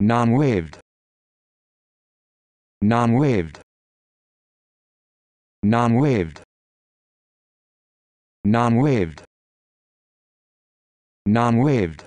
non-waved non-waved non-waved non-waved non-waved